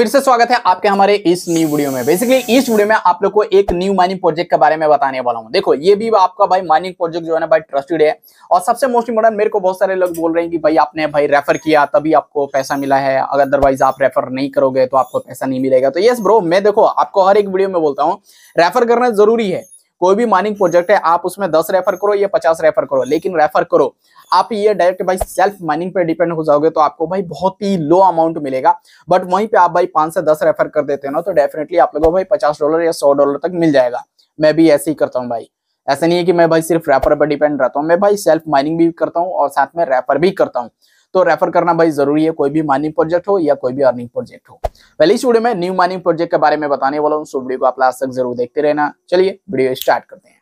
फिर से स्वागत है आपके हमारे इस न्यू वीडियो में बेसिकली इस वीडियो में आप लोग को एक न्यू माइनिंग प्रोजेक्ट के बारे में बताने वाला हूँ देखो ये भी आपका भाई माइनिंग प्रोजेक्ट जो है ना भाई ट्रस्टेड है और सबसे मोस्ट इंपोर्टेंट मेरे को बहुत सारे लोग बोल रहे हैं कि भाई आपने भाई रेफर किया तभी आपको पैसा मिला है अगर अदरवाइज आप रेफर नहीं करोगे तो आपको पैसा नहीं मिलेगा तो ये ब्रो मैं देखो आपको हर एक वीडियो में बोलता हूँ रेफर करना जरूरी है कोई भी माइनिंग प्रोजेक्ट है आप उसमें दस रेफर करो या पचास रेफर करो लेकिन रेफर करो आप ये डायरेक्ट भाई सेल्फ माइनिंग पे डिपेंड हो जाओगे तो आपको भाई बहुत ही लो अमाउंट मिलेगा बट वहीं पे आप भाई पांच से दस रेफर कर देते हो ना तो डेफिनेटली आप लोगों को भाई पचास डॉलर या सौ डॉलर तक मिल जाएगा मैं भी ऐसे ही करता हूँ भाई ऐसा नहीं है कि मैं भाई सिर्फ रेफर पर डिपेंड रहता हूँ मैं भाई सेल्फ माइनिंग भी करता हूँ और साथ में रेफर भी करता हूँ तो रेफर करना भाई जरूरी है कोई भी माइनिंग प्रोजेक्ट हो या कोई भी अर्निंग प्रोजेक्ट हो पहले इस वीडियो में न्यू माइनिंग प्रोजेक्ट के बारे में बताने वाला हूँ सो वीडियो को आप लास्ट तक जरूर देखते रहना चलिए वीडियो स्टार्ट करते हैं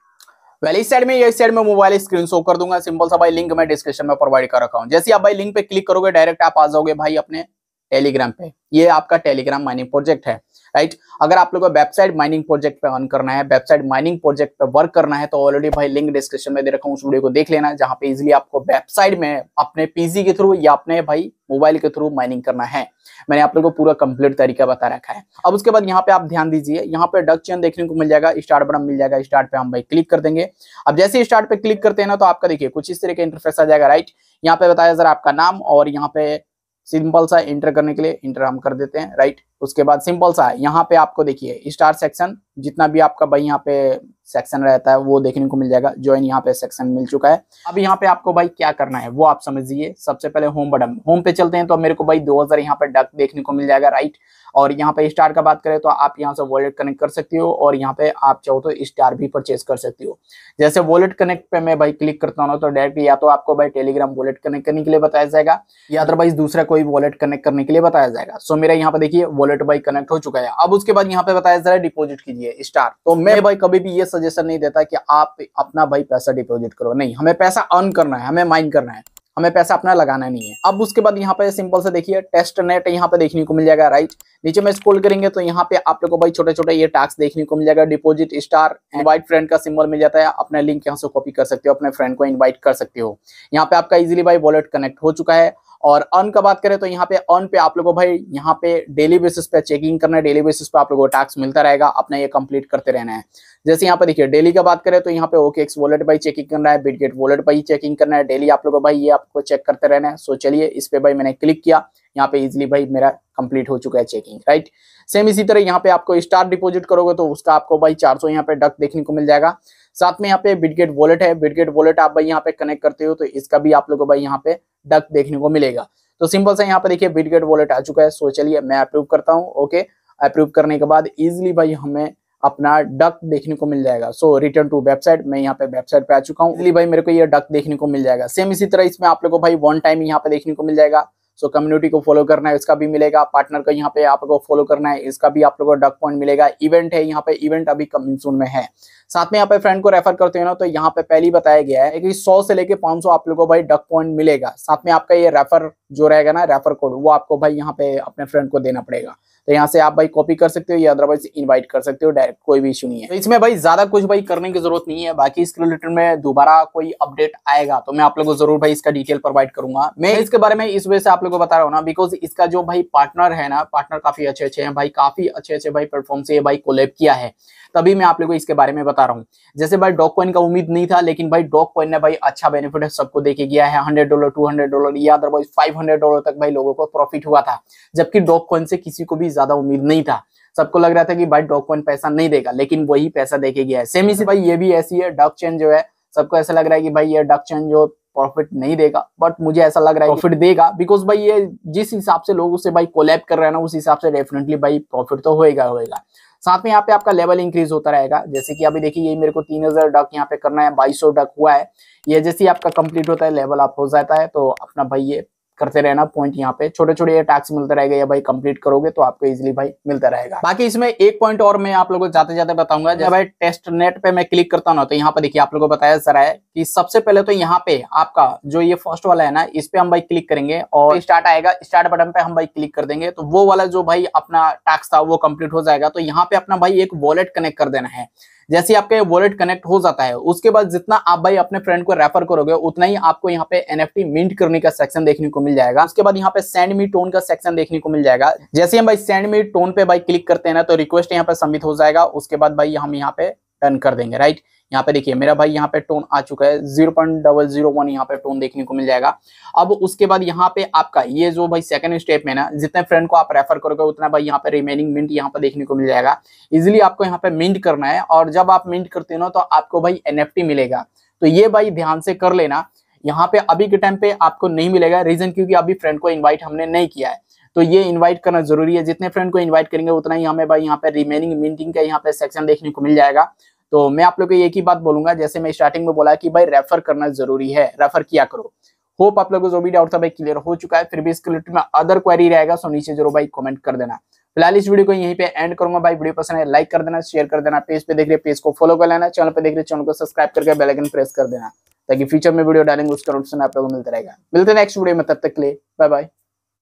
वैली साइड में यही इस साइड में मोबाइल स्क्रीन शो कर दूंगा सिंपल सा भाई लिंक मैं डिस्क्रिप्शन में प्रोवाइड कर रखा हूँ जैसे आप भाई लिंक पे क्लिक करोगे डायरेक्ट आप आ जाओगे भाई अपने टेलीग्राम पे ये आपका टेलीग्राम माइनिंग प्रोजेक्ट है राइट अगर आप लोग को वेबसाइट माइनिंग प्रोजेक्ट पे ऑन करना है वेबसाइट माइनिंग प्रोजेक्ट पे वर्क करना है तो ऑलरेडी भाई लिंक डिस्क्रिप्शन में दे रखा हूँ उस वीडियो को देख लेना जहाँ पे इजिली आपको वेबसाइट में अपने पीजी के थ्रू या अपने भाई मोबाइल के थ्रू माइनिंग करना है मैंने आप लोग को पूरा कंप्लीट तरीका बता रखा है अब उसके बाद यहाँ पे आप ध्यान दीजिए यहाँ पे डक चेन देखने को मिल जाएगा स्टार्ट बटन मिल जाएगा स्टार्ट पे हम भाई क्लिक कर देंगे अब जैसे स्टार्ट पे क्लिक करते हैं ना तो आपका देखिए कुछ इस तरह का इंटरफेस आ जाएगा राइट यहाँ पे बताया जरा आपका नाम और यहाँ पे सिंपल सा इंटर करने के लिए इंटर हम कर देते हैं राइट उसके बाद सिंपल सा है यहाँ पे आपको देखिए स्टार सेक्शन जितना भी आपका भाई यहाँ पे सेक्शन रहता है वो देखने को मिल जाएगा ज्वाइन यहाँ पे सेक्शन मिल चुका है अब यहाँ पे आपको भाई क्या करना है वो आप समझिए सबसे पहले होम बटन होम पे चलते हैं तो मेरे को भाई 2000 यहाँ पे डक देखने को मिल जाएगा राइट और यहाँ पे स्टार का बात करें तो आप यहाँ से वॉलेट कनेक्ट कर सकती हो और यहाँ पे आप चाहो तो स्टार भी परचेज कर सकती हो जैसे वॉलेट कनेक्ट पे मैं भाई क्लिक करता हूँ तो डायरेक्ट या तो आपको भाई टेलीग्राम वॉलेट कनेक्ट करने के लिए बताया जाएगा या अदरवाइज दूसरा कोई वॉलेट कनेक्ट करने के लिए बताया जाएगा सो मेरा यहाँ पे देखिए वॉलेट भाई कनेक्ट हो चुका है अब उसके बाद यहाँ पे बताया जरा डिपोजिट कीजिए स्टार तो मैं भाई कभी भी ये सजेशन नहीं देता कि आप अपना भाई पैसा डिपोजिट करो नहीं हमें पैसा अर्न करना है हमें माइन करना है हमें पैसा अपना लगाना नहीं है अब उसके बाद यहाँ पे सिंपल से देखिए टेस्ट नेट यहाँ पे देखने को मिल जाएगा राइट नीचे में स्कोल करेंगे तो यहाँ पे आप लोग को भाई छोटे छोटे ये टास्क देखने को मिल जाएगा डिपॉजिट स्टार इनवाइट फ्रेंड का सिंबल मिल जाता है अपने लिंक यहाँ से कॉपी कर सकते हो अपने फ्रेंड को इन्वाइट कर सकते हो यहाँ पे आपका इजिली भाई वॉलेट कनेक्ट हो चुका है और अर्न का बात करें तो यहाँ पे अर्न पे आप लोगों भाई यहाँ पे डेली बेसिस पे चेकिंग करना है डेली बेसिस पे आप लोगों को टास्क मिलता रहेगा अपना ये कंप्लीट करते रहना है जैसे यहाँ पे देखिए डेली का बात करें तो यहाँ पे ओके एक्स वॉलेट भाई चेकिंग करना है बिटगेट वॉलेट भाई चेकिंग करना है डेली आप लोगों भाई ये आपको चेक करते रहना है सो चलिए इस पर भाई मैंने क्लिक किया यहाँ पे इजिली भाई मेरा कंप्लीट हो चुका है चेकिंग राइट सेम इसी तरह यहाँ पे आपको स्टार डिपोजिट करोगे तो उसका आपको भाई चार सौ यहाँ पे डक देखने को मिल जाएगा साथ में यहाँ पे बिटगेट वॉलेट है बिटगेट वॉलेट आप भाई यहाँ पे कनेक्ट करते हो तो इसका भी आप लोगों भाई यहाँ पे डक देखने को मिलेगा तो सिंपल सा यहाँ पर देखिए बिटगेट वॉलेट आ चुका है सो चलिए मैं अप्रूव करता हूँ ओके अप्रूव करने के बाद इजिली भाई हमें अपना डक देखने को मिल जाएगा सो रिटर्न टू वेबसाइट मैं यहाँ पे वेबसाइट पे आ चुका हूँ इसलिए भाई मेरे को ये डक देखने को मिल जाएगा सेम इसी तरह इसमें आप लोगों को भाई वन टाइम यहाँ पे देखने को मिल जाएगा सो so, कम्युनिटी को फॉलो करना है इसका भी मिलेगा पार्टनर को यहाँ पे आपको फॉलो करना है इसका भी आप लोगों को डक पॉइंट मिलेगा इवेंट है यहाँ पे इवेंट अभी कमिंग सून में है साथ में यहाँ पे फ्रेंड को रेफर करते हो ना तो यहाँ पे पहले बताया गया है कि सौ से लेके पांच आप लोगों को भाई डक पॉइंट मिलेगा साथ में आपका ये रेफर जो रहेगा ना रेफर कोड वो आपको भाई यहाँ पे अपने फ्रेंड को देना पड़ेगा तो यहाँ से आप भाई कॉपी कर सकते हो या अदरवाइज इनवाइट कर सकते हो डायरेक्ट कोई भी इशू नहीं है तो इसमें भाई ज्यादा कुछ भाई करने की जरूरत नहीं है बाकी इसके रिलेटेड में दोबारा कोई अपडेट आएगा तो मैं आप लोगों को जरूर भाई इसका डिटेल प्रोवाइड करूंगा मैं इसके बारे में इस वजह से आप लोगों को बता रहा हूँ ना बिकॉज इसका जो भाई पार्टनर है ना पार्टनर काफी अच्छे अच्छे हैं भाई काफी अच्छे अच्छे भाई परफॉर्म से ये भाई कोलेब किया है तभी मैं आप लोगों को इसके बारे में बता रहा हूँ जैसे भाई डॉक कॉइन का उम्मीद नहीं था लेकिन भाई डॉक कॉइन ने भाई अच्छा बेनिफिट है सबको देखे गया है hundred dollar two hundred dollar या अदरवाइज फाइव हंड्रेड डॉलर तक भाई लोगों को प्रॉफिट हुआ था जबकि डॉक कॉइन से किसी को भी ज्यादा उम्मीद नहीं था सबको लग रहा था कि भाई डॉक कॉइन पैसा नहीं देगा लेकिन वही पैसा देखे गया है सेम इसी भाई ये भी ऐसी है डॉक चेन जो है सबको ऐसा लग रहा है कि भाई ये डॉक चेन जो प्रॉफिट नहीं देगा बट मुझे ऐसा लग रहा है प्रॉफिट देगा बिकॉज भाई ये जिस हिसाब से लोग उसे भाई कोलैब कर रहे हैं ना उस हिसाब से डेफिनेटली भाई प्रॉफिट तो होएगा होएगा साथ में यहाँ पे आपका लेवल इंक्रीज होता रहेगा जैसे कि अभी देखिए ये मेरे को तीन हजार डक यहाँ पे करना है बाईस डक हुआ है ये जैसे ही आपका कंप्लीट होता है लेवल आप हो जाता है तो अपना भाई ये करते रहना पॉइंट यहाँ पे छोटे छोटे टास्क मिलते रहेगा या भाई कंप्लीट करोगे तो आपको इजिली भाई मिलता रहेगा बाकी इसमें एक पॉइंट और मैं आप लोगों को जाते जाते बताऊंगा जब भाई टेस्ट नेट पे मैं क्लिक करता हूँ तो यहाँ पे देखिए आप लोगों को बताया जरा है कि सबसे पहले तो यहाँ पे आपका जो ये फर्स्ट वाला है ना इस पे हम भाई क्लिक करेंगे और स्टार्ट आएगा स्टार्ट बटन पे हम भाई क्लिक कर देंगे तो वो वाला जो भाई अपना टास्क था वो कंप्लीट हो जाएगा तो यहाँ पे अपना भाई एक वॉलेट कनेक्ट कर देना है जैसे आपका वॉलेट कनेक्ट हो जाता है उसके बाद जितना आप भाई अपने फ्रेंड को रेफर करोगे उतना ही आपको यहाँ पे टी मिंट करने का सेक्शन देखने को मिल जाएगा उसके बाद यहाँ पे सेंड मी टोन का सेक्शन देखने को मिल जाएगा जैसे हम भाई सेंड मी टोन पे भाई क्लिक करते हैं ना तो रिक्वेस्ट यहाँ पे सबमिट हो जाएगा उसके बाद भाई हम यहाँ पे डन कर देंगे राइट यहाँ पे देखिए मेरा भाई यहाँ पे टोन आ चुका है zero point double zero one यहाँ पे टोन देखने को मिल जाएगा अब उसके बाद यहाँ पे आपका ये जो भाई सेकंड स्टेप में ना जितने फ्रेंड को आप रेफर करोगे उतना भाई यहाँ पे रिमेनिंग मिंट यहाँ पे देखने को मिल जाएगा इजिली आपको यहाँ पे मिंट करना है और जब आप मिंट करते हो ना तो आपको भाई एन मिलेगा तो ये भाई ध्यान से कर लेना यहाँ पे अभी के टाइम पे आपको नहीं मिलेगा रीजन क्योंकि अभी फ्रेंड को इन्वाइट हमने नहीं किया है तो ये इनवाइट करना जरूरी है जितने फ्रेंड को इनवाइट करेंगे उतना ही हमें भाई यहाँ पे रिमेनिंग मिंटिंग का यहाँ पे सेक्शन देखने को मिल जाएगा तो मैं आप लोग को एक ही बात बोलूंगा जैसे मैं स्टार्टिंग में बोला कि भाई रेफर करना जरूरी है रेफर किया करो होप आप लोगों को जो भी डाउट था भाई क्लियर हो चुका है फिर भी इसके रिलेटेड में अदर क्वेरी रहेगा सो नीचे जरूर भाई कमेंट कर देना फिलहाल इस वीडियो को यहीं पे एंड करूंगा भाई वीडियो पसंद है लाइक कर देना शेयर कर देना पेज पे देख रहे पेज को फॉलो कर लेना चैनल पे देख रहे चैनल को सब्सक्राइब करके बेलाइकन प्रेस कर देना ताकि फ्यूचर में वीडियो डालेंगे उसका नोटिफिकेशन आप लोगों को मिलता रहेगा मिलते हैं नेक्स्ट वीडियो में तब तक के लिए बाय बाय